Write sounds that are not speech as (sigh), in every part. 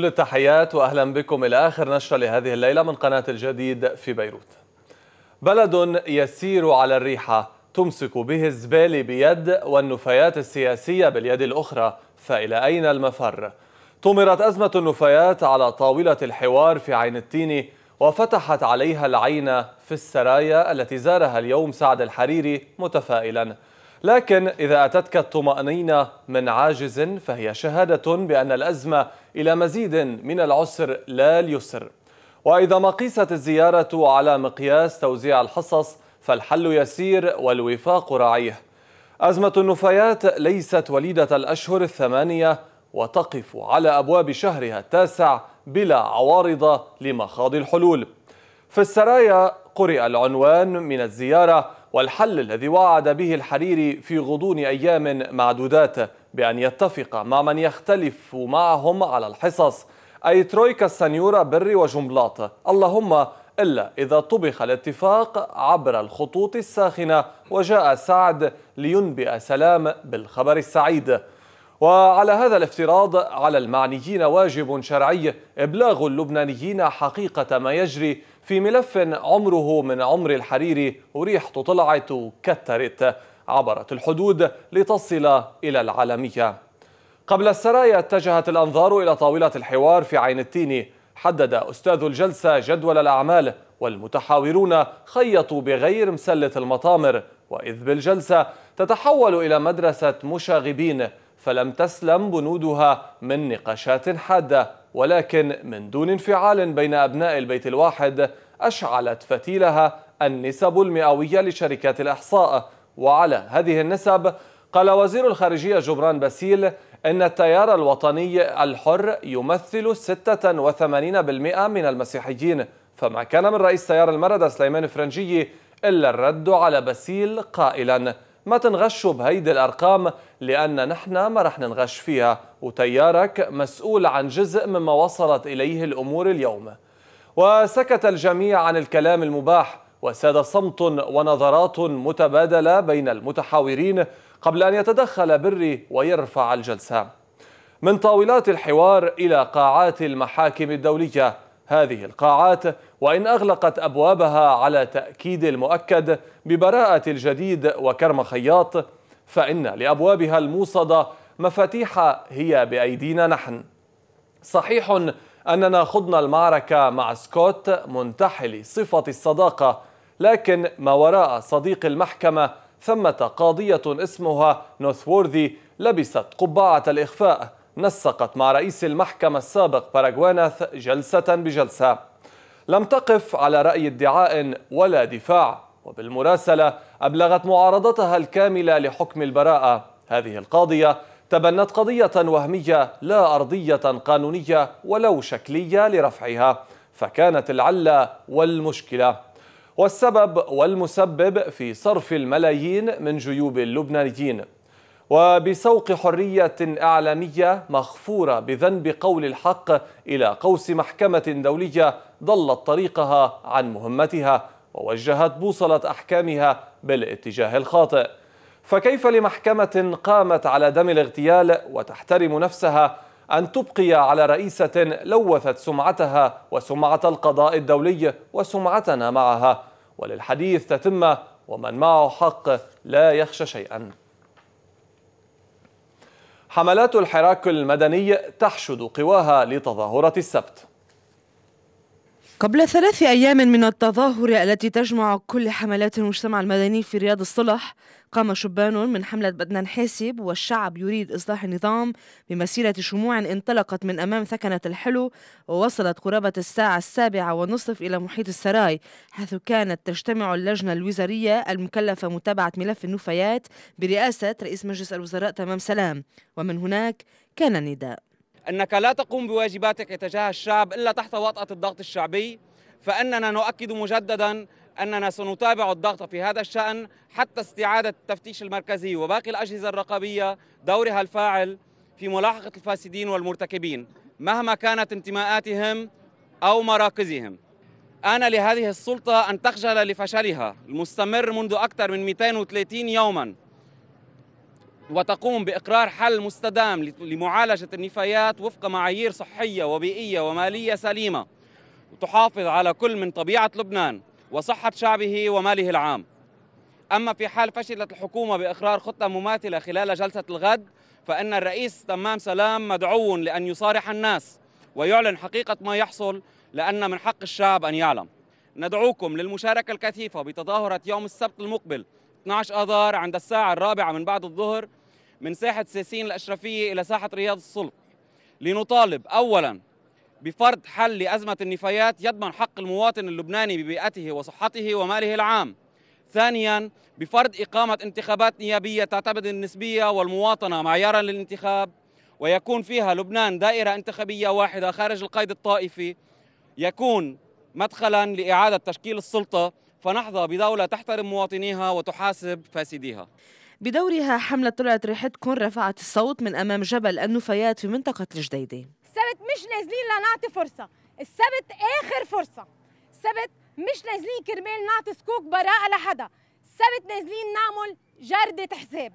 كل التحيات وأهلا بكم إلى آخر نشرة لهذه الليلة من قناة الجديد في بيروت بلد يسير على الريحة تمسك به الزبالة بيد والنفايات السياسية باليد الأخرى فإلى أين المفر؟ طمرت أزمة النفايات على طاولة الحوار في عين التين وفتحت عليها العين في السرايا التي زارها اليوم سعد الحريري متفائلا لكن إذا أتتك الطمأنينة من عاجز فهي شهادة بأن الأزمة إلى مزيد من العسر لا اليسر وإذا ما قيست الزيارة على مقياس توزيع الحصص فالحل يسير والوفاق راعيه أزمة النفايات ليست وليدة الأشهر الثمانية وتقف على أبواب شهرها التاسع بلا عوارض لمخاض الحلول في السرايا قرئ العنوان من الزيارة والحل الذي وعد به الحريري في غضون أيام معدودات بأن يتفق مع من يختلف معهم على الحصص أي ترويكا السنيورة بري وجملاط اللهم إلا إذا طبخ الاتفاق عبر الخطوط الساخنة وجاء سعد لينبئ سلام بالخبر السعيد وعلى هذا الافتراض على المعنيين واجب شرعي إبلاغ اللبنانيين حقيقة ما يجري في ملف عمره من عمر الحريري وريحته طلعت وكترت عبرت الحدود لتصل إلى العالمية قبل السرايا اتجهت الأنظار إلى طاولة الحوار في عين التين حدد أستاذ الجلسة جدول الأعمال والمتحاورون خيطوا بغير مسلة المطامر وإذ بالجلسة تتحول إلى مدرسة مشاغبين فلم تسلم بنودها من نقاشات حادة ولكن من دون انفعال بين أبناء البيت الواحد أشعلت فتيلها النسب المئوية لشركات الإحصاء وعلى هذه النسب قال وزير الخارجية جبران باسيل إن التيار الوطني الحر يمثل 86% من المسيحيين فما كان من رئيس تيار المردة سليمان فرنجي إلا الرد على باسيل قائلاً ما تنغشوا بهيدي الأرقام لأن نحن ما رح ننغش فيها وتيارك مسؤول عن جزء مما وصلت إليه الأمور اليوم وسكت الجميع عن الكلام المباح وساد صمت ونظرات متبادلة بين المتحاورين قبل أن يتدخل بري ويرفع الجلسة من طاولات الحوار إلى قاعات المحاكم الدولية هذه القاعات وإن أغلقت أبوابها على تأكيد المؤكد ببراءة الجديد وكرم خياط فإن لأبوابها الموصدة مفاتيح هي بأيدينا نحن صحيح أننا خضنا المعركة مع سكوت منتحل صفة الصداقة لكن ما وراء صديق المحكمة ثمة قاضية اسمها نوثورذي لبست قبعة الإخفاء نسقت مع رئيس المحكمة السابق باراغواناث جلسة بجلسة لم تقف على رأي ادعاء ولا دفاع وبالمراسلة أبلغت معارضتها الكاملة لحكم البراءة هذه القاضية تبنت قضية وهمية لا أرضية قانونية ولو شكلية لرفعها فكانت العلة والمشكلة والسبب والمسبب في صرف الملايين من جيوب اللبنانيين وبسوق حرية إعلامية مخفورة بذنب قول الحق إلى قوس محكمة دولية ضلت طريقها عن مهمتها ووجهت بوصلة أحكامها بالاتجاه الخاطئ فكيف لمحكمة قامت على دم الاغتيال وتحترم نفسها أن تبقي على رئيسة لوثت سمعتها وسمعة القضاء الدولي وسمعتنا معها وللحديث تتمة ومن معه حق لا يخشى شيئا حملات الحراك المدني تحشد قواها لتظاهرة السبت قبل ثلاث أيام من التظاهر التي تجمع كل حملات المجتمع المدني في رياض الصلح قام شبان من حملة بدنان نحاسب والشعب يريد إصلاح النظام بمسيرة شموع انطلقت من أمام ثكنة الحلو ووصلت قرابة الساعة السابعة ونصف إلى محيط السراي حيث كانت تجتمع اللجنة الوزارية المكلفة متابعة ملف النفايات برئاسة رئيس مجلس الوزراء تمام سلام ومن هناك كان النداء أنك لا تقوم بواجباتك تجاه الشعب إلا تحت وطأة الضغط الشعبي فإننا نؤكد مجددا أننا سنتابع الضغط في هذا الشأن حتى استعادة التفتيش المركزي وباقي الأجهزة الرقابية دورها الفاعل في ملاحقة الفاسدين والمرتكبين مهما كانت انتماءاتهم أو مراكزهم آن لهذه السلطة أن تخجل لفشلها المستمر منذ أكثر من 230 يوماً وتقوم باقرار حل مستدام لمعالجه النفايات وفق معايير صحيه وبيئيه وماليه سليمه وتحافظ على كل من طبيعه لبنان وصحه شعبه وماله العام. اما في حال فشلت الحكومه باقرار خطه مماثله خلال جلسه الغد فان الرئيس تمام سلام مدعو لان يصارح الناس ويعلن حقيقه ما يحصل لان من حق الشعب ان يعلم. ندعوكم للمشاركه الكثيفه بتظاهره يوم السبت المقبل 12 اذار عند الساعه الرابعه من بعد الظهر من ساحة ساسين الأشرفية إلى ساحة رياض الصلب لنطالب أولا بفرض حل لأزمة النفايات يضمن حق المواطن اللبناني ببيئته وصحته وماله العام ثانيا بفرض إقامة انتخابات نيابية تعتمد النسبية والمواطنة معيارا للانتخاب ويكون فيها لبنان دائرة انتخابية واحدة خارج القيد الطائفي يكون مدخلا لإعادة تشكيل السلطة فنحظى بدولة تحترم مواطنيها وتحاسب فاسديها بدورها حملة طلعت ريحتكم رفعت الصوت من أمام جبل النفايات في منطقة الجديدة السبت مش نازلين لنعطي فرصة السبت آخر فرصة السبت مش نازلين كرمال نعطي سكوك براءة لحدا السبت نازلين نعمل جردة حساب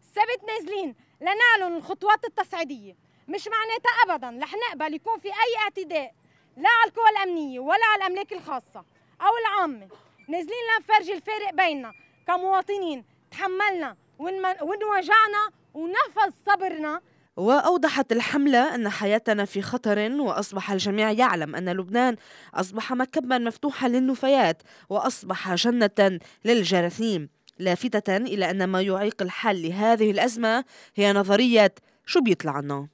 السبت نازلين لنعلن الخطوات التصعيدية مش معناتها أبدا رح نقبل يكون في أي اعتداء لا على القوى الأمنية ولا على الأملاك الخاصة أو العامة نازلين لنفرجي الفارق بيننا كمواطنين تحملنا ونواجعنا ونفذ صبرنا وأوضحت الحملة أن حياتنا في خطر وأصبح الجميع يعلم أن لبنان أصبح مكبا مفتوحا للنفايات وأصبح جنة للجراثيم لافتة إلى أن ما يعيق الحل لهذه الأزمة هي نظرية شو بيطلع عنا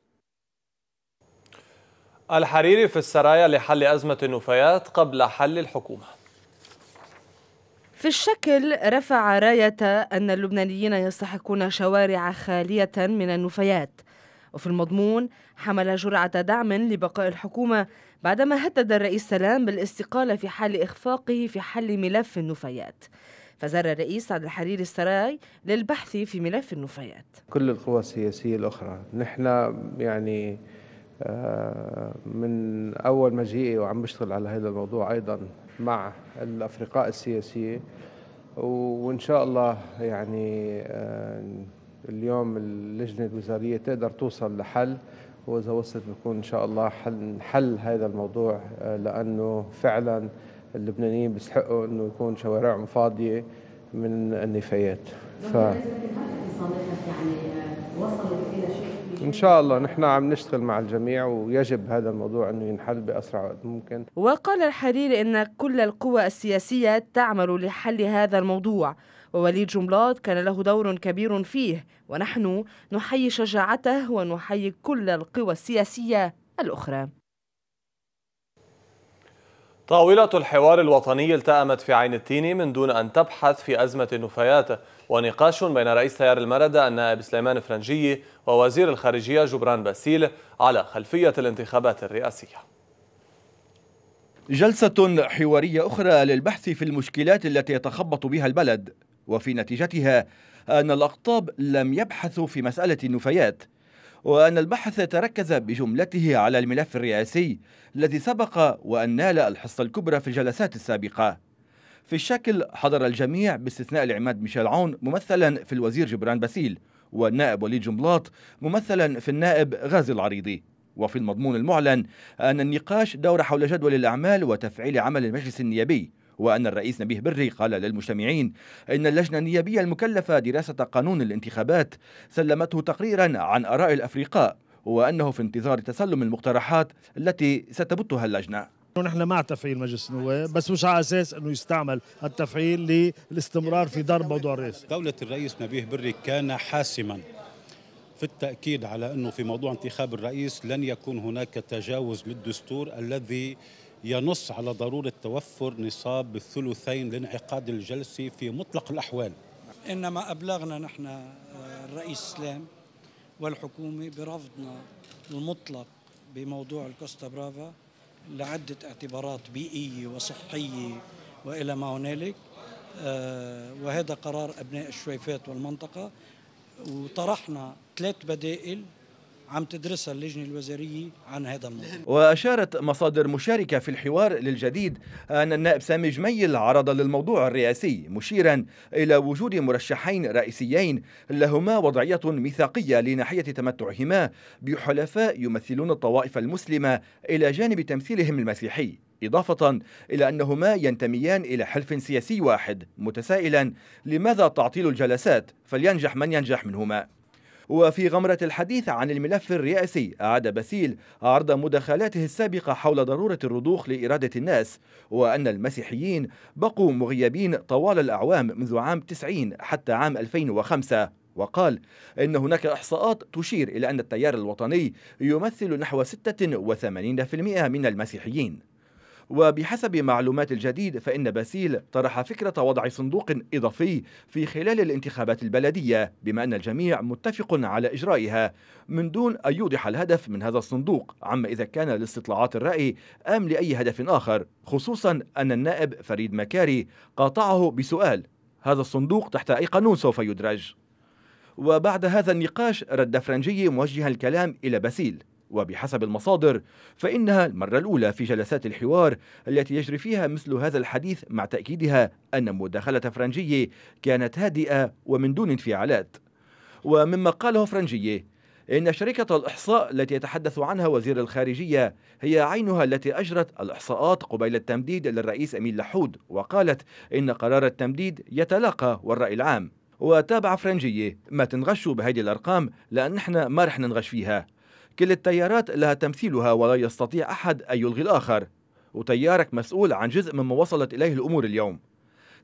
الحريري في السرايا لحل أزمة النفايات قبل حل الحكومة في الشكل رفع راية أن اللبنانيين يستحقون شوارع خالية من النفايات وفي المضمون حمل جرعة دعم لبقاء الحكومة بعدما هدد الرئيس سلام بالاستقالة في حال إخفاقه في حل ملف النفايات فزار الرئيس عبد الحرير السراي للبحث في ملف النفايات كل القوى السياسية الأخرى نحن يعني آه، من أول مجيئي وعم بشتغل على هذا الموضوع أيضا مع الأفرقاء السياسية وإن شاء الله يعني آه، اليوم اللجنة الوزارية تقدر توصل لحل وإذا وصلت بكون إن شاء الله حل, حل هذا الموضوع آه، لأنه فعلا اللبنانيين بيستحقوا أنه يكون شوارعهم فاضية من النفايات ف... يعني، آه، إن شاء الله نحن عم نشتغل مع الجميع ويجب هذا الموضوع أنه ينحل بأسرع وقت ممكن وقال الحريري أن كل القوى السياسية تعمل لحل هذا الموضوع ووليد جملاط كان له دور كبير فيه ونحن نحيي شجاعته ونحيي كل القوى السياسية الأخرى طاولة الحوار الوطني التأمت في عين التين من دون أن تبحث في أزمة النفايات ونقاش بين رئيس تيار المردة النائب سليمان فرنجي ووزير الخارجية جبران باسيل على خلفية الانتخابات الرئاسية جلسة حوارية أخرى للبحث في المشكلات التي يتخبط بها البلد وفي نتيجتها أن الأقطاب لم يبحثوا في مسألة النفايات وأن البحث تركز بجملته على الملف الرئاسي الذي سبق وأن نال الحصة الكبرى في الجلسات السابقة في الشكل حضر الجميع باستثناء العماد ميشيل عون ممثلا في الوزير جبران باسيل والنائب وليد جملاط ممثلا في النائب غازي العريضي وفي المضمون المعلن أن النقاش دور حول جدول الأعمال وتفعيل عمل المجلس النيابي وأن الرئيس نبيه بري قال للمجتمعين إن اللجنة النيابية المكلفة دراسة قانون الانتخابات سلمته تقريرا عن آراء الأفرقاء وأنه في انتظار تسلم المقترحات التي ستبتها اللجنة نحن مع تفعيل مجلس النواب بس مش على اساس انه يستعمل التفعيل للاستمرار في ضرب موضوع الرئيس دولة الرئيس نبيه بري كان حاسما في التأكيد على أنه في موضوع انتخاب الرئيس لن يكون هناك تجاوز للدستور الذي ينص على ضرورة توفر نصاب الثلثين لانعقاد الجلسة في مطلق الأحوال إنما أبلغنا نحن آه، الرئيس سلام والحكومة برفضنا المطلق بموضوع الكوستا برافا لعدة اعتبارات بيئية وصحية وإلى ما هنالك آه، وهذا قرار أبناء الشويفات والمنطقة وطرحنا ثلاث بدائل عم تدرسها اللجنة الوزارية عن هذا الموضوع وأشارت مصادر مشاركة في الحوار للجديد أن النائب سامي جميل عرض للموضوع الرئاسي مشيرا إلى وجود مرشحين رئيسيين لهما وضعية ميثاقية لناحية تمتعهما بحلفاء يمثلون الطوائف المسلمة إلى جانب تمثيلهم المسيحي إضافة إلى أنهما ينتميان إلى حلف سياسي واحد متسائلا لماذا تعطيل الجلسات فلينجح من ينجح منهما وفي غمرة الحديث عن الملف الرئاسي أعاد باسيل عرض مداخلاته السابقة حول ضرورة الرضوخ لإرادة الناس وأن المسيحيين بقوا مغيبين طوال الأعوام منذ عام 90 حتى عام 2005 وقال إن هناك إحصاءات تشير إلى أن التيار الوطني يمثل نحو 86% من المسيحيين وبحسب معلومات الجديد فإن باسيل طرح فكرة وضع صندوق إضافي في خلال الانتخابات البلدية بما أن الجميع متفق على إجرائها من دون أن يوضح الهدف من هذا الصندوق عما إذا كان لاستطلاعات الرأي أم لأي هدف آخر خصوصا أن النائب فريد مكاري قاطعه بسؤال هذا الصندوق تحت أي قانون سوف يدرج؟ وبعد هذا النقاش رد فرنجي موجها الكلام إلى باسيل وبحسب المصادر فإنها المرة الأولى في جلسات الحوار التي يجري فيها مثل هذا الحديث مع تأكيدها أن مداخلة فرنجية كانت هادئة ومن دون انفعالات ومما قاله فرنجية إن شركة الإحصاء التي يتحدث عنها وزير الخارجية هي عينها التي أجرت الإحصاءات قبيل التمديد للرئيس أمين لحود وقالت إن قرار التمديد يتلاقى والرأي العام وتابع فرنجية ما تنغشوا بهذه الأرقام لأن نحن ما رح ننغش فيها كل التيارات لها تمثيلها ولا يستطيع أحد أن يلغي الآخر وتيارك مسؤول عن جزء مما وصلت إليه الأمور اليوم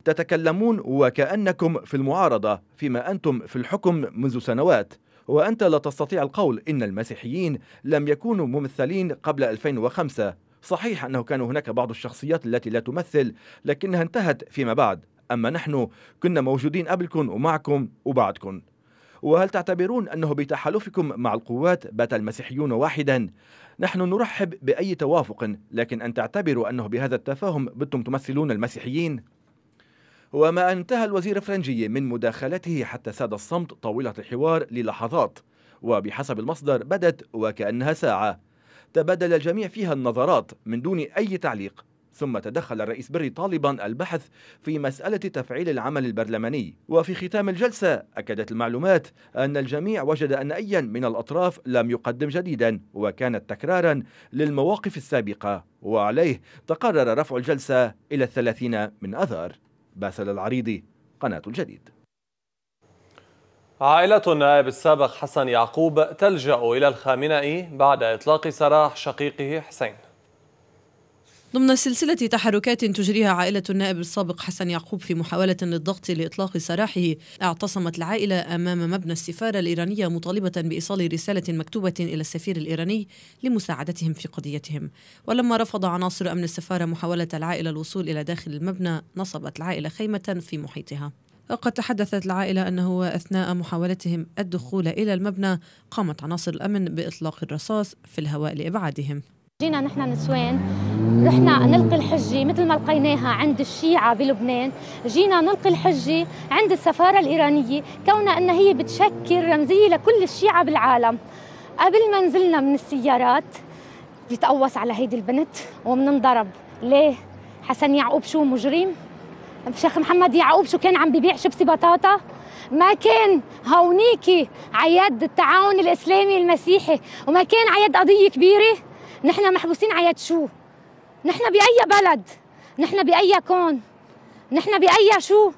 تتكلمون وكأنكم في المعارضة فيما أنتم في الحكم منذ سنوات وأنت لا تستطيع القول إن المسيحيين لم يكونوا ممثلين قبل 2005 صحيح أنه كان هناك بعض الشخصيات التي لا تمثل لكنها انتهت فيما بعد أما نحن كنا موجودين قبلكم ومعكم وبعدكم وهل تعتبرون أنه بتحالفكم مع القوات بات المسيحيون واحدا؟ نحن نرحب بأي توافق لكن أن تعتبروا أنه بهذا التفاهم بدتم تمثلون المسيحيين؟ وما انتهى الوزير الفرنجي من مداخلته حتى ساد الصمت طاولة الحوار للحظات وبحسب المصدر بدت وكأنها ساعة تبادل الجميع فيها النظرات من دون أي تعليق ثم تدخل الرئيس بري طالبا البحث في مسألة تفعيل العمل البرلماني وفي ختام الجلسة أكدت المعلومات أن الجميع وجد أن أيا من الأطراف لم يقدم جديدا وكانت تكرارا للمواقف السابقة وعليه تقرر رفع الجلسة إلى الثلاثين من أذار باسل العريضي قناة الجديد عائلة النائب السابق حسن يعقوب تلجأ إلى الخامنئي بعد إطلاق سراح شقيقه حسين ضمن سلسلة تحركات تجريها عائلة النائب السابق حسن يعقوب في محاولة للضغط لإطلاق سراحه اعتصمت العائلة أمام مبنى السفارة الإيرانية مطالبة بإيصال رسالة مكتوبة إلى السفير الإيراني لمساعدتهم في قضيتهم ولما رفض عناصر أمن السفارة محاولة العائلة الوصول إلى داخل المبنى نصبت العائلة خيمة في محيطها وقد تحدثت العائلة أنه أثناء محاولتهم الدخول إلى المبنى قامت عناصر الأمن بإطلاق الرصاص في الهواء لإبعادهم جينا نحن نسوان رحنا نلقي الحجة مثل ما لقيناها عند الشيعة بلبنان جينا نلقي الحجة عند السفارة الإيرانية كونها أنها هي بتشكل رمزية لكل الشيعة بالعالم قبل ما نزلنا من السيارات بيتقوس على هيدي البنت وبننضرب ليه حسن يعقوب شو مجرم شيخ محمد يعقوب شو كان عم ببيع شبسي بطاطا ما كان هونيكي عيد التعاون الإسلامي المسيحي وما كان عيد قضية كبيرة نحن محبوسين عياد شو نحن بأي بلد نحن بأي كون نحن بأي شو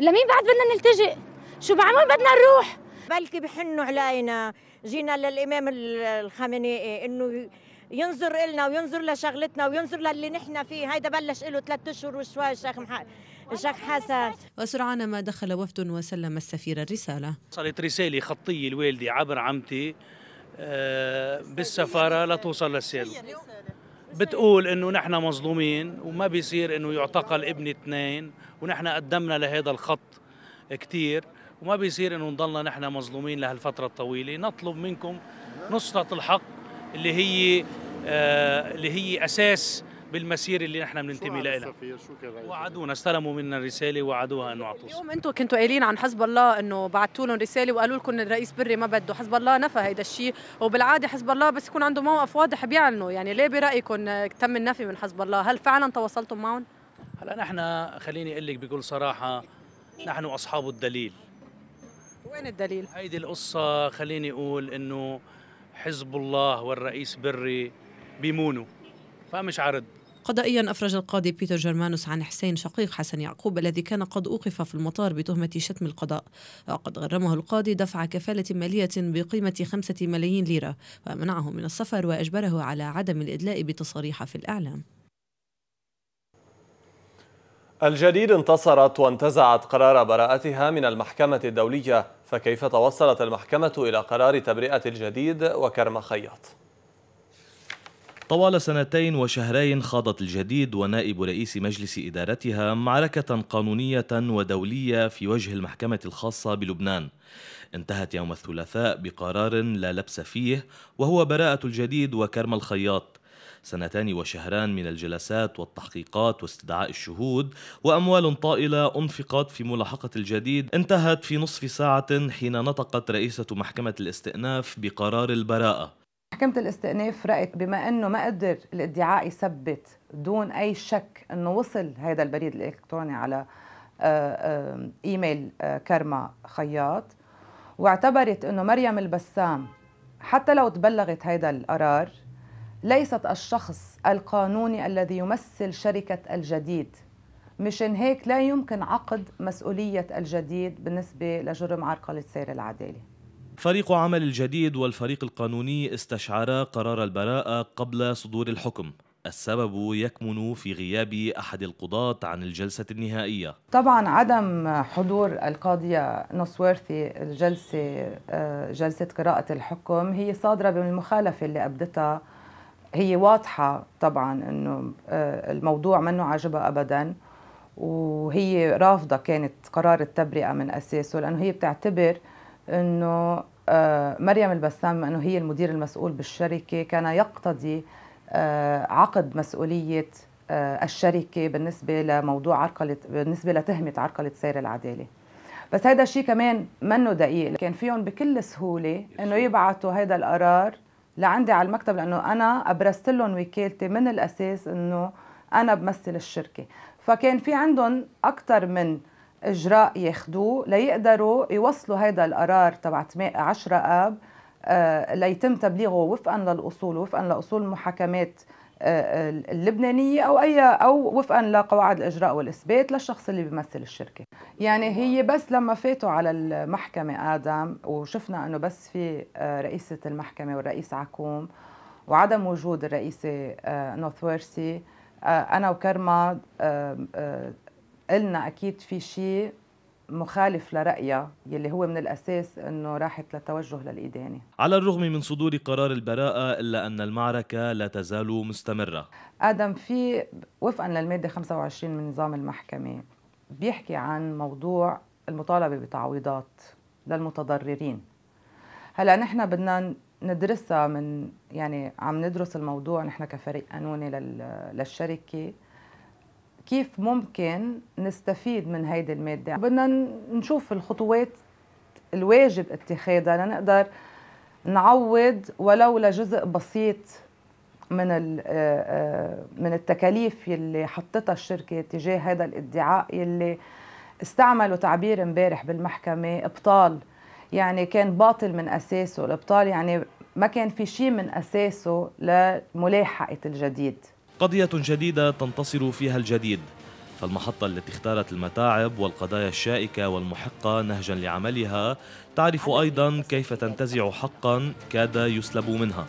لمين بعد بدنا نلتجئ شو بعمل بدنا نروح بلكي بحنوا علينا جينا للإمام الخامنئي إنه ينظر إلنا وينظر لشغلتنا وينظر للي نحن فيه هيدا بلش إله ثلاثة أشهر وشوي الشيخ محمد الشيخ حسن وسرعان ما دخل وفد وسلم السفير الرسالة وصلت رسالة خطية لوالدي عبر عمتي بالسفاره لتوصل للسلو بتقول انه نحن مظلومين وما بيصير انه يعتقل ابن اثنين ونحن قدمنا لهذا الخط كثير وما بيصير انه نضلنا نحن مظلومين لهالفتره الطويله نطلب منكم نصره الحق اللي هي آه، اللي هي اساس بالمسير اللي نحن بننتمي لها وعدونا استلموا منا الرساله وعدوها انه اعطوها اليوم انتم كنتوا قايلين عن حزب الله انه بعثتوا لهم رساله وقالوا لكم الرئيس بري ما بده حزب الله نفى هيدا الشيء وبالعاده حزب الله بس يكون عنده موقف واضح بيعلنه يعني ليه برايكم تم النفي من حزب الله هل فعلا تواصلتم معهم هلا نحن خليني اقول لك بكل صراحه نحن اصحاب الدليل وين الدليل هيدي القصه خليني اقول انه حزب الله والرئيس بري بيمونوا فمش عرض قضائيا أفرج القاضي بيتر جرمانوس عن حسين شقيق حسن يعقوب الذي كان قد أوقف في المطار بتهمة شتم القضاء وقد غرمه القاضي دفع كفالة مالية بقيمة خمسة ملايين ليرة ومنعه من السفر وأجبره على عدم الإدلاء بتصاريح في الإعلام الجديد انتصرت وانتزعت قرار براءتها من المحكمة الدولية فكيف توصلت المحكمة إلى قرار تبرئة الجديد وكرم خياط؟ طوال سنتين وشهرين خاضت الجديد ونائب رئيس مجلس إدارتها معركة قانونية ودولية في وجه المحكمة الخاصة بلبنان انتهت يوم الثلاثاء بقرار لا لبس فيه وهو براءة الجديد وكرم الخياط سنتان وشهران من الجلسات والتحقيقات واستدعاء الشهود وأموال طائلة أنفقت في ملاحقة الجديد انتهت في نصف ساعة حين نطقت رئيسة محكمة الاستئناف بقرار البراءة محكمة الاستئناف رأت بما أنه ما قدر الادعاء يثبت دون أي شك أنه وصل هذا البريد الإلكتروني على آه، إيميل آه، كارما خياط واعتبرت أنه مريم البسام حتى لو تبلغت هذا القرار ليست الشخص القانوني الذي يمثل شركة الجديد مشان هيك لا يمكن عقد مسؤولية الجديد بالنسبة لجرم عرقلة سير العدالة فريق عمل الجديد والفريق القانوني استشعرا قرار البراءة قبل صدور الحكم السبب يكمن في غياب احد القضاة عن الجلسة النهائية. طبعا عدم حضور القاضية نصويرثي الجلسة آه، جلسة قراءة الحكم هي صادرة بالمخالفة اللي ابدتها هي واضحة طبعا انه آه، الموضوع منه عاجبها ابدا وهي رافضة كانت قرار التبرئة من اساسه لانه هي بتعتبر انه آه، مريم البسام انه هي المدير المسؤول بالشركه كان يقتضي آه، عقد مسؤوليه آه، الشركه بالنسبه لموضوع عرقله بالنسبه لتهمه عرقله سير العداله بس هذا الشيء كمان منه دقيق كان فيهم بكل سهوله انه يبعثوا هذا القرار لعندي على المكتب لانه انا ابرزت لهم وكالتي من الاساس انه انا بمثل الشركه فكان في عندهم اكثر من اجراء ياخذوه ليقدروا يوصلوا هذا القرار تبع 10 اب آه، ليتم تبليغه وفقا للاصول وفقا لاصول المحاكمات آه، آه، اللبنانية أو أي أو وفقا لقواعد الإجراء والإثبات للشخص اللي بيمثل الشركة يعني هي بس لما فاتوا على المحكمة آدم وشفنا أنه بس في رئيسة المحكمة والرئيس عكوم وعدم وجود الرئيسة نوثورسي أنا وكرما قلنا اكيد في شيء مخالف لرأيها يلي هو من الأساس أنه راحت لتوجه للإدانة على الرغم من صدور قرار البراءة إلا أن المعركة لا تزال مستمرة آدم في وفقا للمادة 25 من نظام المحكمة بيحكي عن موضوع المطالبة بتعويضات للمتضررين هلا نحن بدنا ندرسها من يعني عم ندرس الموضوع نحن كفريق قانوني للشركه كيف ممكن نستفيد من هيدي المادة بدنا نشوف الخطوات الواجب اتخاذها لنقدر نعوض ولو لجزء بسيط من آه، آه، من التكاليف يلي حطتها الشركه تجاه هذا الادعاء يلي استعملوا تعبير امبارح بالمحكمه ابطال يعني كان باطل من اساسه الابطال يعني ما كان في شيء من اساسه لملاحقه الجديد قضية جديدة تنتصر فيها الجديد فالمحطة التي اختارت المتاعب والقضايا الشائكة والمحقة نهجا لعملها تعرف أيضا كيف تنتزع حقا كاد يسلب منها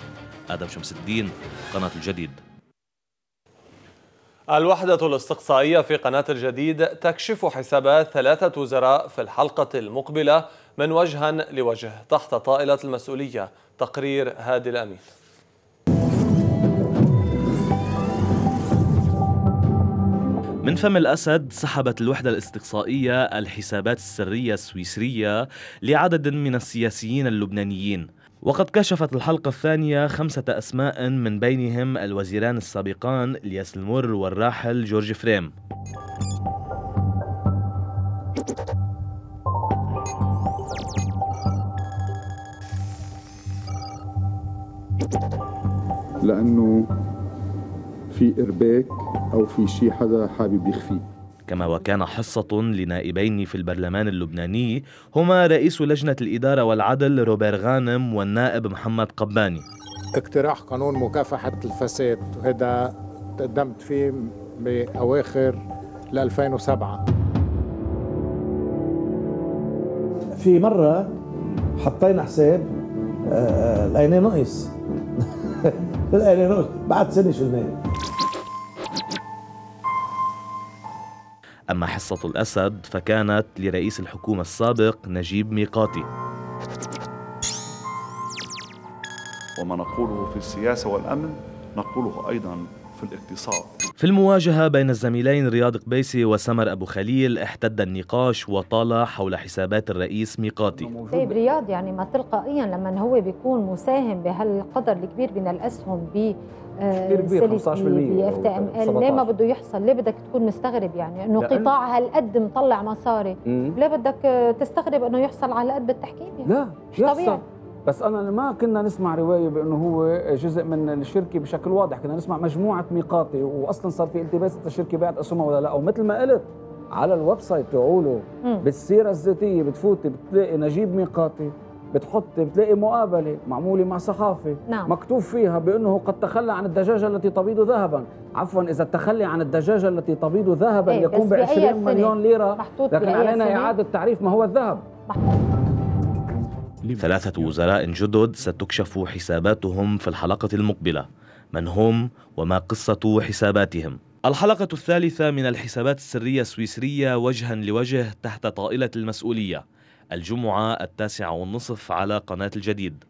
آدم شمس الدين قناة الجديد الوحدة الاستقصائية في قناة الجديد تكشف حسابات ثلاثة وزراء في الحلقة المقبلة من وجها لوجه تحت طائلة المسؤولية تقرير هادي الأمين من فم الأسد سحبت الوحدة الاستقصائية الحسابات السرية السويسرية لعدد من السياسيين اللبنانيين وقد كشفت الحلقة الثانية خمسة أسماء من بينهم الوزيران السابقان الياس المر والراحل جورج فريم لأنه في إرباك أو في شيء حدا حابب يخفيه كما وكان حصة لنائبين في البرلمان اللبناني هما رئيس لجنة الإدارة والعدل روبير غانم والنائب محمد قباني اقتراح قانون مكافحة الفساد وهذا تقدمت فيه بأواخر 2007 في مرة حطينا حساب آه، آه، العينين نقص (laughs) العينين نقص بعد سنة شلناه أما حصة الأسد فكانت لرئيس الحكومة السابق نجيب ميقاتي وما نقوله في السياسة والأمن نقوله أيضا في الاقتصاد في المواجهة بين الزميلين رياض قبيسي وسمر أبو خليل احتد النقاش وطال حول حسابات الرئيس ميقاتي طيب رياض يعني ما تلقائيا لما هو بيكون مساهم بهالقدر الكبير من الأسهم آه، كبير كبير 15% اف تي ام ال آه، ليه ما بده يحصل؟ ليه بدك تكون مستغرب يعني انه قطاع هالقد مطلع مصاري؟ ليه بدك تستغرب انه يحصل على هالقد بالتحكيم يعني؟ لا مش طبيعي. بس انا ما كنا نسمع روايه بانه هو جزء من الشركه بشكل واضح كنا نسمع مجموعه ميقاتي واصلا صار في التباس الشركه باعت اسهمها ولا لا ومثل ما قلت على الويب سايت تعوله بالسيره الذاتيه بتفوتي بتلاقي نجيب ميقاتي بتحط بتلاقي مقابله معموله مع صحافة نعم. مكتوب فيها بانه قد تخلى عن الدجاجه التي تبيض ذهبا عفوا اذا التخلي عن الدجاجه التي تبيض ذهبا ايه يكون ب 20 مليون ليره لكن علينا سنة. اعاده تعريف ما هو الذهب ثلاثة وزراء جدد ستكشف حساباتهم في الحلقة المقبلة من هم وما قصة حساباتهم الحلقة الثالثة من الحسابات السرية السويسرية وجها لوجه تحت طائلة المسؤولية الجمعة التاسعة والنصف على قناة الجديد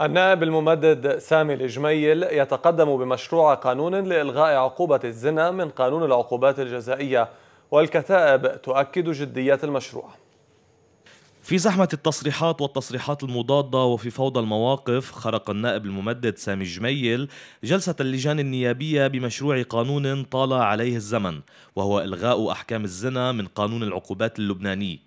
النائب الممدد سامي الجميل يتقدم بمشروع قانون لإلغاء عقوبة الزنا من قانون العقوبات الجزائية والكتائب تؤكد جدية المشروع في زحمة التصريحات والتصريحات المضادة وفي فوضى المواقف خرق النائب الممدد سامي جميل جلسة اللجان النيابية بمشروع قانون طال عليه الزمن وهو إلغاء أحكام الزنا من قانون العقوبات اللبناني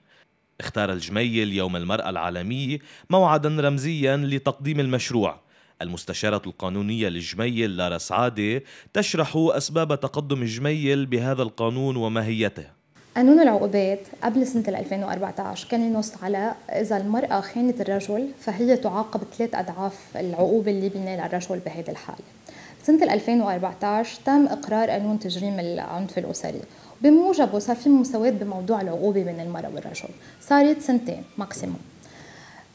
اختار الجميل يوم المرأة العالمي موعدا رمزيا لتقديم المشروع المستشارة القانونية لجميل لارا سعادة تشرح أسباب تقدم جميل بهذا القانون وماهيته قانون العقوبات قبل سنة 2014 كان ينص على إذا المرأة خانت الرجل فهي تعاقب ثلاث أضعاف العقوبة اللي بينال الرجل بهذه الحالة سنة 2014 تم إقرار قانون تجريم العنف الأسري بموجبه صار في مساواة بموضوع العقوبة بين المرأة والرجل صارت سنتين ماكسيموم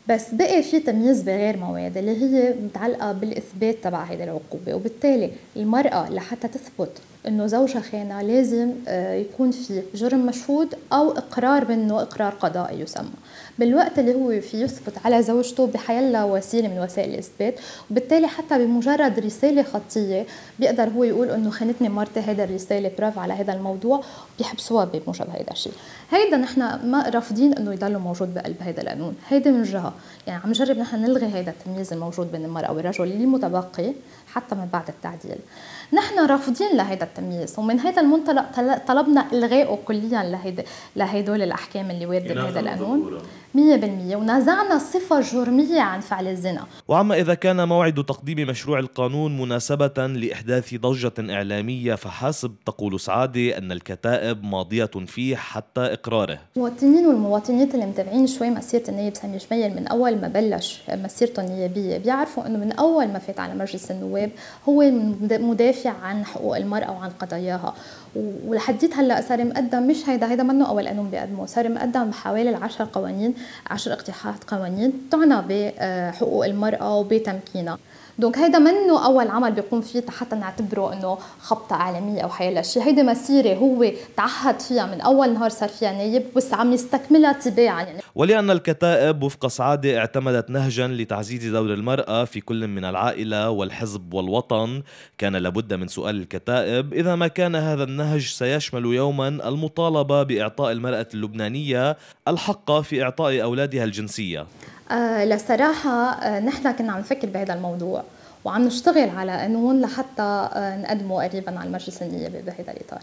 بس بقي في تمييز بغير مواد اللي هي متعلقة بالإثبات تبع هيدي العقوبة وبالتالي المرأة لحتى تثبت انه زوجها خانها لازم آه، يكون في جرم مشهود او اقرار منه اقرار قضائي يسمى بالوقت اللي هو في يثبت على زوجته بحيلا وسيله من وسائل الاثبات وبالتالي حتى بمجرد رساله خطيه بيقدر هو يقول انه خانتني مرتي هذا الرساله براف على هذا الموضوع بيحبسوها بموجب هذا الشيء هيدا نحن ما رافضين انه يضل موجود بقلب هذا القانون هيدا من جهه يعني عم نجرب نحن نلغي هذا التمييز الموجود بين المراه والرجل اللي متبقي حتى من بعد التعديل نحن رافضين لهذا التمييز ومن هذا المنطلق طلبنا الغائه كليا لهيدا لهدول الاحكام اللي وارده بهذا القانون 100% ونزعنا الصفة الجرمية عن فعل الزنا وعما إذا كان موعد تقديم مشروع القانون مناسبة لإحداث ضجة إعلامية فحسب تقول سعادة أن الكتائب ماضية فيه حتى إقراره المواطنين والمواطنات اللي متابعين شوي مسيرة النائب سامي شميل من أول ما بلش مسيرته النيابية بيعرفوا أنه من أول ما فات على مجلس النواب هو مدافع عن حقوق المرأة وعن قضاياها ولحديت هلا صار مقدم مش هيدا هيدا منه اول قانون بيقدمه صار مقدم حوالي العشر قوانين عشر اقتحاحات قوانين تعنى بحقوق آه، المراه وبتمكينها دونك هيدا منه اول عمل بيقوم فيه حتى نعتبره انه خبطه اعلاميه او حيلا شيء هيدي مسيره هو تعهد فيها من اول نهار صار فيها نايب بس عم يستكملها تباعا يعني ولان الكتائب وفق سعاده اعتمدت نهجا لتعزيز دور المراه في كل من العائله والحزب والوطن كان لابد من سؤال الكتائب اذا ما كان هذا النهج سيشمل يوما المطالبه باعطاء المراه اللبنانيه الحق في اعطاء اولادها الجنسيه آه، لصراحة آه، نحن كنا عم نفكر بهذا الموضوع وعم نشتغل على قانون لحتى آه، نقدمه قريبا على المجلس النيابي بهذا الإطار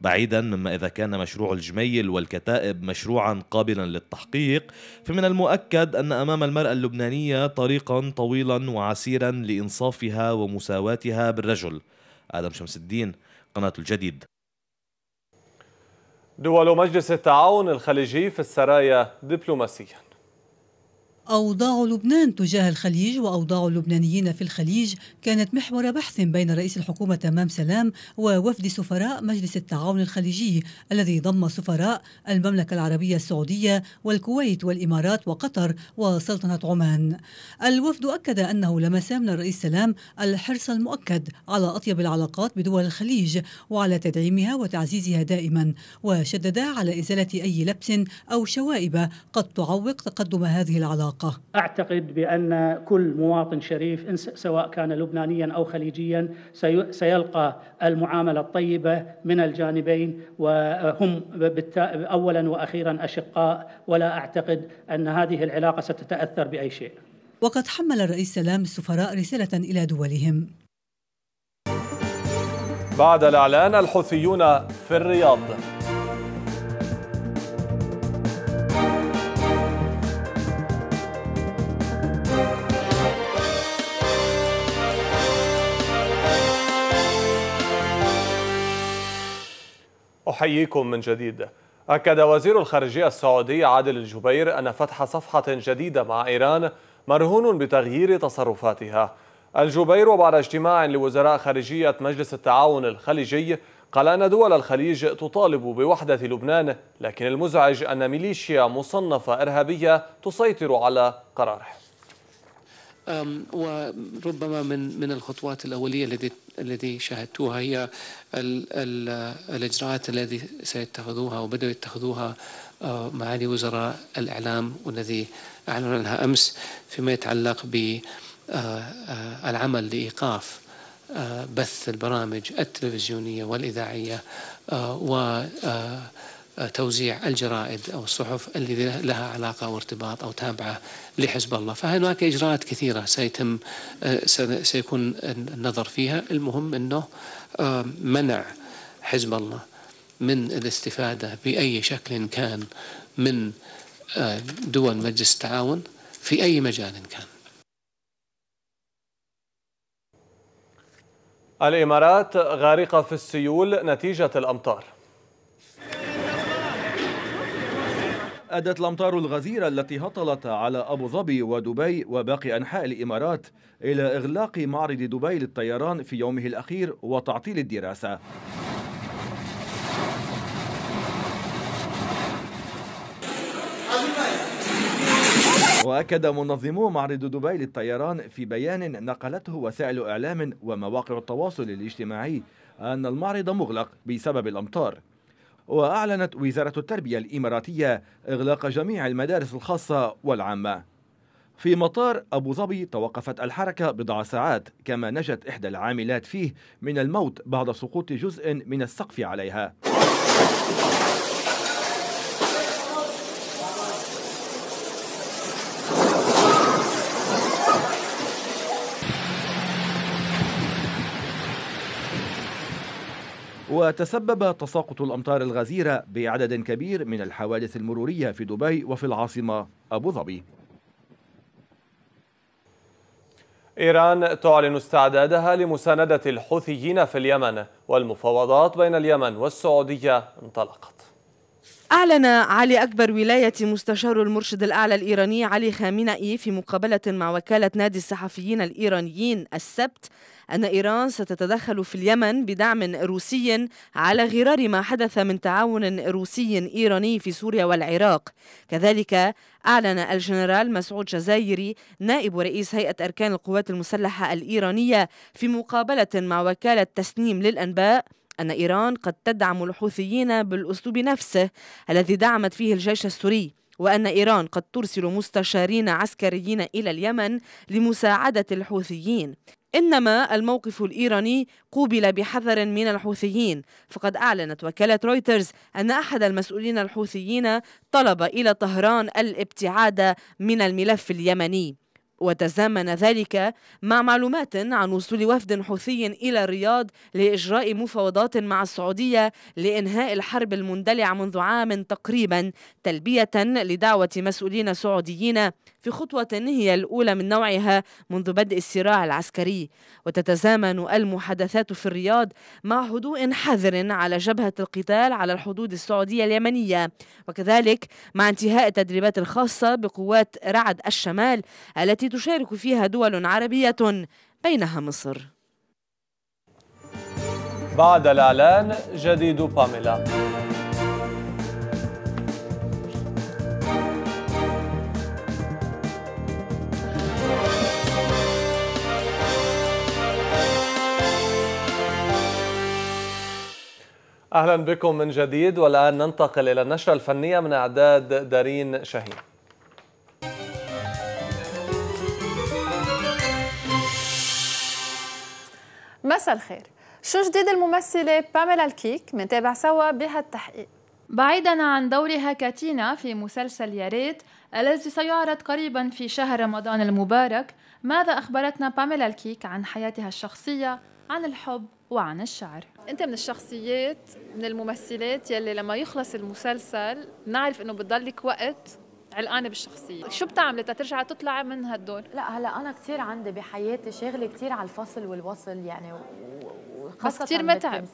بعيدا مما اذا كان مشروع الجميل والكتائب مشروعا قابلا للتحقيق فمن المؤكد ان امام المراه اللبنانيه طريقا طويلا وعسيرا لانصافها ومساواتها بالرجل ادم شمس الدين قناه الجديد دول مجلس التعاون الخليجي في السرايا دبلوماسيا أوضاع لبنان تجاه الخليج وأوضاع اللبنانيين في الخليج كانت محور بحث بين رئيس الحكومة تمام سلام ووفد سفراء مجلس التعاون الخليجي الذي ضم سفراء المملكة العربية السعودية والكويت والإمارات وقطر وسلطنة عمان الوفد أكد أنه لمس من الرئيس سلام الحرص المؤكد على أطيب العلاقات بدول الخليج وعلى تدعيمها وتعزيزها دائما وشدد على إزالة أي لبس أو شوائب قد تعوق تقدم هذه العلاقة الحقه. اعتقد بان كل مواطن شريف سواء كان لبنانيا او خليجيا سيلقى المعامله الطيبه من الجانبين وهم اولا واخيرا اشقاء ولا اعتقد ان هذه العلاقه ستتاثر باي شيء. وقد حمل الرئيس سلام السفراء رساله الى دولهم. بعد الإعلان الحوثيون في الرياض أحييكم من جديد أكد وزير الخارجية السعودي عادل الجبير أن فتح صفحة جديدة مع إيران مرهون بتغيير تصرفاتها الجبير وبعد اجتماع لوزراء خارجية مجلس التعاون الخليجي قال أن دول الخليج تطالب بوحدة لبنان لكن المزعج أن ميليشيا مصنفة إرهابية تسيطر على قراره وربما من من الخطوات الاوليه التي التي شاهدتوها هي الـ الـ الاجراءات التي سيتخذوها وبداوا يتخذوها أه، معالي وزراء الاعلام والذي اعلن عنها امس فيما يتعلق ب أه، أه، العمل لايقاف بث البرامج التلفزيونيه والاذاعيه و توزيع الجرائد أو الصحف الذي لها علاقة أو ارتباط أو تابعة لحزب الله فهناك إجراءات كثيرة سيتم سيكون النظر فيها المهم أنه آه، منع حزب الله من الاستفادة بأي شكل كان من آه، دول مجلس التعاون في أي مجال كان الإمارات غارقة في السيول نتيجة الأمطار أدت الأمطار الغزيرة التي هطلت على أبو ظبي ودبي وباقي أنحاء الإمارات إلى إغلاق معرض دبي للطيران في يومه الأخير وتعطيل الدراسة وأكد منظمو معرض دبي للطيران في بيان نقلته وسائل إعلام ومواقع التواصل الاجتماعي أن المعرض مغلق بسبب الأمطار وأعلنت وزارة التربية الإماراتية إغلاق جميع المدارس الخاصة والعامة في مطار أبو ظبي توقفت الحركة بضع ساعات كما نجت إحدى العاملات فيه من الموت بعد سقوط جزء من السقف عليها وتسبب تساقط الأمطار الغزيرة بعدد كبير من الحوادث المرورية في دبي وفي العاصمة أبو ظبي إيران تعلن استعدادها لمساندة الحوثيين في اليمن والمفاوضات بين اليمن والسعودية انطلقت أعلن علي أكبر ولاية مستشار المرشد الأعلى الإيراني علي خامنئي في مقابلة مع وكالة نادي الصحفيين الإيرانيين السبت أن إيران ستتدخل في اليمن بدعم روسي على غرار ما حدث من تعاون روسي إيراني في سوريا والعراق كذلك أعلن الجنرال مسعود جزايري نائب رئيس هيئة أركان القوات المسلحة الإيرانية في مقابلة مع وكالة تسنيم للأنباء أن إيران قد تدعم الحوثيين بالأسلوب نفسه الذي دعمت فيه الجيش السوري وأن إيران قد ترسل مستشارين عسكريين إلى اليمن لمساعدة الحوثيين إنما الموقف الإيراني قوبل بحذر من الحوثيين فقد أعلنت وكالة رويترز أن أحد المسؤولين الحوثيين طلب إلى طهران الابتعاد من الملف اليمني وتزامن ذلك مع معلومات عن وصول وفد حوثي إلى الرياض لإجراء مفاوضات مع السعودية لإنهاء الحرب المندلعة منذ عام تقريبا تلبية لدعوة مسؤولين سعوديين في خطوة هي الأولى من نوعها منذ بدء الصراع العسكري وتتزامن المحادثات في الرياض مع هدوء حذر على جبهة القتال على الحدود السعودية اليمنية وكذلك مع انتهاء التدريبات الخاصة بقوات رعد الشمال التي تشارك فيها دول عربية بينها مصر بعد الإعلان جديد باميلا أهلا بكم من جديد والآن ننتقل إلى النشرة الفنية من أعداد دارين شاهين مساء الخير شو جديد الممثلة باميلا الكيك منتابع سوا بهالتحقيق بعيدا عن دورها كاتينا في مسلسل يا ريت الذي سيعرض قريبا في شهر رمضان المبارك ماذا أخبرتنا باميلا الكيك عن حياتها الشخصية عن الحب وعن الشعر انت من الشخصيات من الممثلات يلي لما يخلص المسلسل نعرف انه بتضلك وقت علقانه بالشخصيه شو بتعملي ترجع تطلع من هالدور لا هلا انا كثير عندي بحياتي شغله كثير على الفصل والوصل يعني بس كثير متعب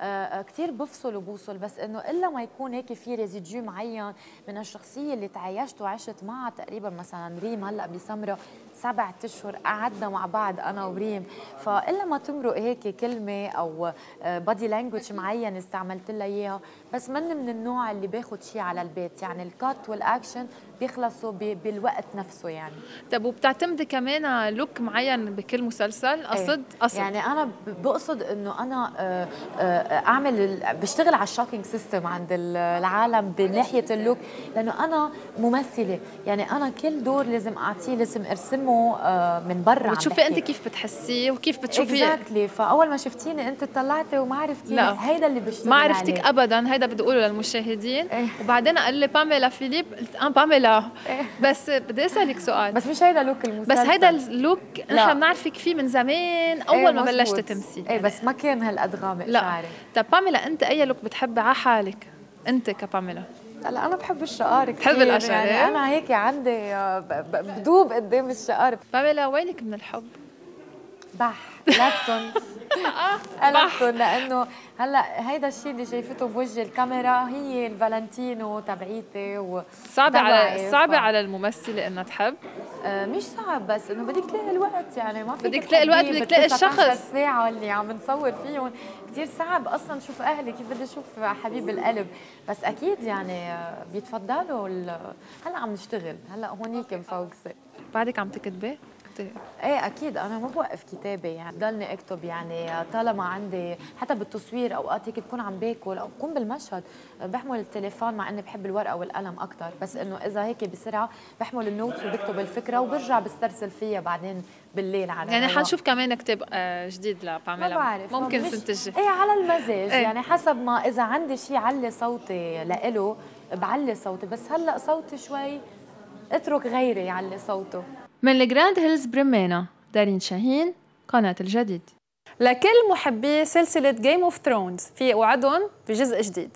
آه, آه، كثير بفصل وبوصل بس انه الا ما يكون هيك في ريزيديو معين من الشخصيه اللي تعايشت وعشت معها تقريبا مثلا ريم هلا بسمره سبعة اشهر قعدنا مع بعض انا وريم فالا ما تمرق هيك كلمه او بادي آه، لانجوج معين استعملت لها اياها بس من من النوع اللي باخذ شيء على البيت يعني الكات والاكشن بيخلصوا بالوقت نفسه يعني طب وبتعتمدي كمان لوك معين بكل مسلسل إيه. قصد قصد يعني انا بقصد انه انا آه، آه، اعمل بشتغل على الشوكينج سيستم عند العالم بناحيه اللوك لانه انا ممثله يعني انا كل دور لازم اعطيه لازم ارسمه آه، من برا بتشوفي انت كيف بتحسيه وكيف بتشوفيه اكزاكتلي فاول ما شفتيني انت طلعتي وما عرفتي هيدا اللي بشتغل ما عرفتك ابدا هيدا بدي اقوله للمشاهدين إيه. وبعدين قال لي باميلا فيليب قلت اه باميلا إيه. بس بدي اسالك سؤال بس مش هيدا لوك المسلسل بس هيدا اللوك نحن بنعرفك فيه من زمان اول إيه ما بلشت تمثيل ايه بس ما كان هالقد غامق لا شعري طب باميلا انت اي لوك بتحبي على حالك انت كباميلا هلا انا بحب الشقار كثير بحب الاشعار يعني إيه؟ انا هيك عندي آه، بدوب قدام الشقار باميلا وينك من الحب؟ بح لاتون قلبتهم (laughs) لانه هلا هيدا الشيء اللي شايفته بوجه الكاميرا هي الفالنتينو تبعيتي و صعبة على صعبة على الممثلة انها تحب آه، مش صعب بس انه بدك تلاقي الوقت يعني ما فيك بدك تلاقي الوقت بدك تلاقي الشخص ساعة اللي عم نصور فيهم كثير صعب اصلا شوف اهلي كيف بدي اشوف حبيب القلب بس اكيد يعني آه، بيتفضلوا هلا عم نشتغل هلا هونيك مفوكسه بعدك عم تكتبي؟ كتاب ايه اكيد انا ما بوقف كتابه يعني ضلني اكتب يعني طالما عندي حتى بالتصوير اوقات هيك بكون عم باكل او بكون بالمشهد بحمل التليفون مع اني بحب الورقه والقلم اكثر بس انه اذا هيك بسرعه بحمل النوتس وبكتب الفكره وبرجع بسترسل فيها بعدين بالليل على يعني حنشوف كمان كتاب آه، جديد لبعملها ما بعرف ممكن سنتج ايه على المزاج ايه. يعني حسب ما اذا عندي شيء علي صوتي لإله بعلي صوتي بس هلا صوتي شوي اترك غيري يعلي صوته من الجراند هيلز برمينا دارين شاهين قناة الجديد لكل محبي سلسلة جيم اوف ثرونز في وعدهم بجزء جديد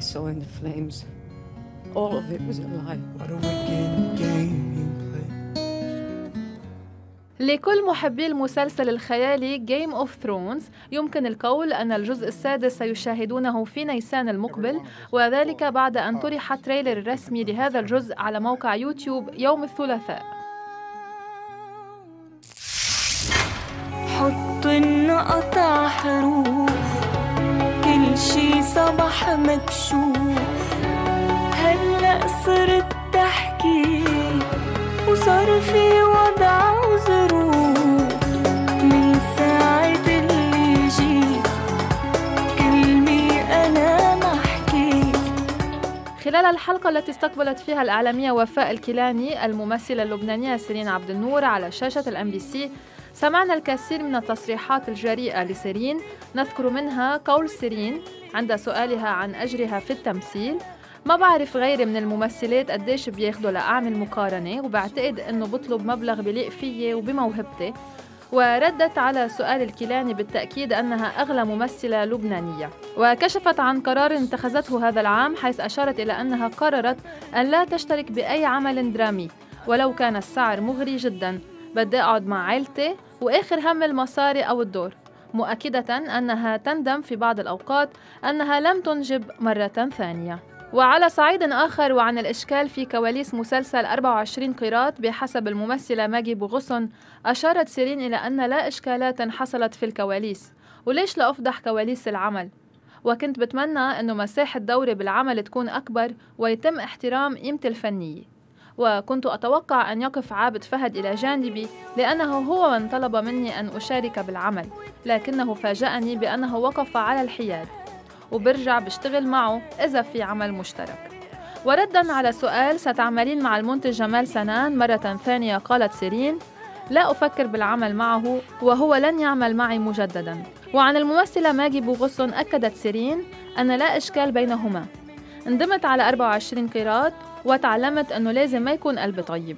I saw in the flames. All of it was a lie. What a wicked game. لكل محبي المسلسل الخيالي جيم اوف ثرونز يمكن القول أن الجزء السادس سيشاهدونه في نيسان المقبل وذلك بعد أن طرح تريلر رسمي لهذا الجزء على موقع يوتيوب يوم الثلاثاء حط النقطة حروف كل شي صبح مكشوف هلأ صرت تحكي وصار في وضعه خلال الحلقة التي استقبلت فيها الإعلامية وفاء الكيلاني الممثلة اللبنانية سيرين عبد النور على شاشة الام بي سي سمعنا الكثير من التصريحات الجريئة لسيرين نذكر منها قول سيرين عند سؤالها عن أجرها في التمثيل ما بعرف غيري من الممثلات قديش بياخدوا لأعمل مقارنة وبعتقد إنه بطلب مبلغ بليق فيي وبموهبتي وردت على سؤال الكيلاني بالتأكيد أنها أغلى ممثلة لبنانية وكشفت عن قرار اتخذته هذا العام حيث أشارت إلى أنها قررت أن لا تشترك بأي عمل درامي ولو كان السعر مغري جدا بدي أقعد مع عيلتي وآخر هم المصاري أو الدور مؤكدة أنها تندم في بعض الأوقات أنها لم تنجب مرة ثانية وعلى صعيد آخر وعن الإشكال في كواليس مسلسل 24 قيراط بحسب الممثلة ماجي بوغسون أشارت سيرين إلى أن لا إشكالات حصلت في الكواليس وليش لا أفضح كواليس العمل وكنت بتمنى أنه مساحة دوري بالعمل تكون أكبر ويتم احترام قيمتي الفنية وكنت أتوقع أن يقف عابد فهد إلى جانبي لأنه هو من طلب مني أن أشارك بالعمل لكنه فاجأني بأنه وقف على الحياد وبرجع بشتغل معه إذا في عمل مشترك وردا على سؤال ستعملين مع المنتج جمال سنان مرة ثانية قالت سيرين لا أفكر بالعمل معه وهو لن يعمل معي مجددا وعن الممثلة ماجي بوغسون أكدت سيرين أن لا إشكال بينهما ندمت على 24 قيراط وتعلمت أنه لازم ما يكون قلبي طيب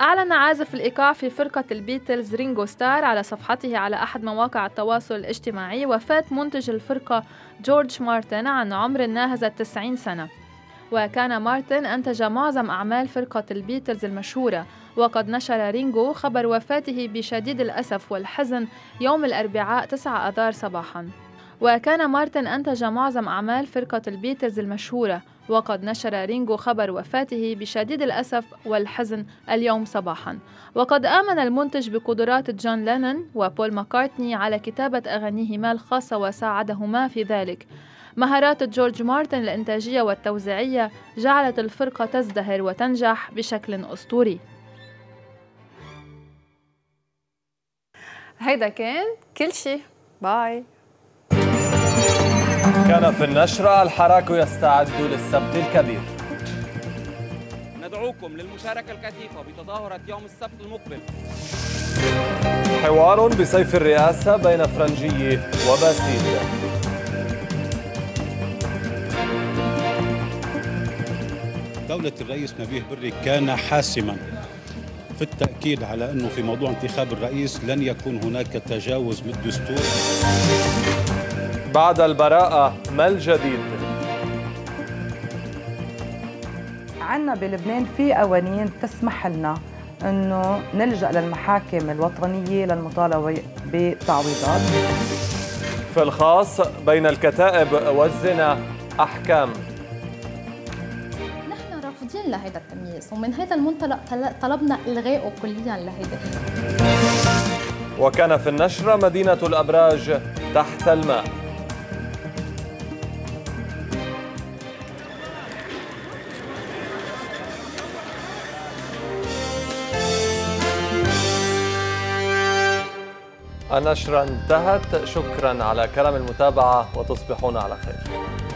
أعلن عازف الإيقاع في فرقة البيتلز رينجو ستار على صفحته على أحد مواقع التواصل الاجتماعي وفاة منتج الفرقة جورج مارتن عن عمر ناهز التسعين سنة وكان مارتن أنتج معظم أعمال فرقة البيتلز المشهورة وقد نشر رينجو خبر وفاته بشديد الأسف والحزن يوم الأربعاء 9 أذار صباحاً وكان مارتن أنتج معظم أعمال فرقة البيتلز المشهورة وقد نشر رينجو خبر وفاته بشديد الأسف والحزن اليوم صباحا وقد آمن المنتج بقدرات جون لينون وبول ماكارتني على كتابة أغانيهما الخاصة وساعدهما في ذلك مهارات جورج مارتن الإنتاجية والتوزيعية جعلت الفرقة تزدهر وتنجح بشكل أسطوري هيدا كان كل شيء باي كان في النشرة الحراك يستعد للسبت الكبير ندعوكم للمشاركة الكثيفة بتظاهرة يوم السبت المقبل حوار بسيف الرئاسة بين فرنجية وباسيليا دولة الرئيس نبيه بري كان حاسما في التأكيد على أنه في موضوع انتخاب الرئيس لن يكون هناك تجاوز من الدستور بعد البراءة ما الجديد؟ عنا بلبنان في قوانين تسمح لنا انه نلجا للمحاكم الوطنيه للمطالبه بتعويضات في الخاص بين الكتائب والزنا احكام نحن رافضين لهيدا التمييز ومن هذا المنطلق طلبنا الغائه كليا لهذا وكان في النشره مدينه الابراج تحت الماء النشرة انتهت شكرا على كرم المتابعة وتصبحون على خير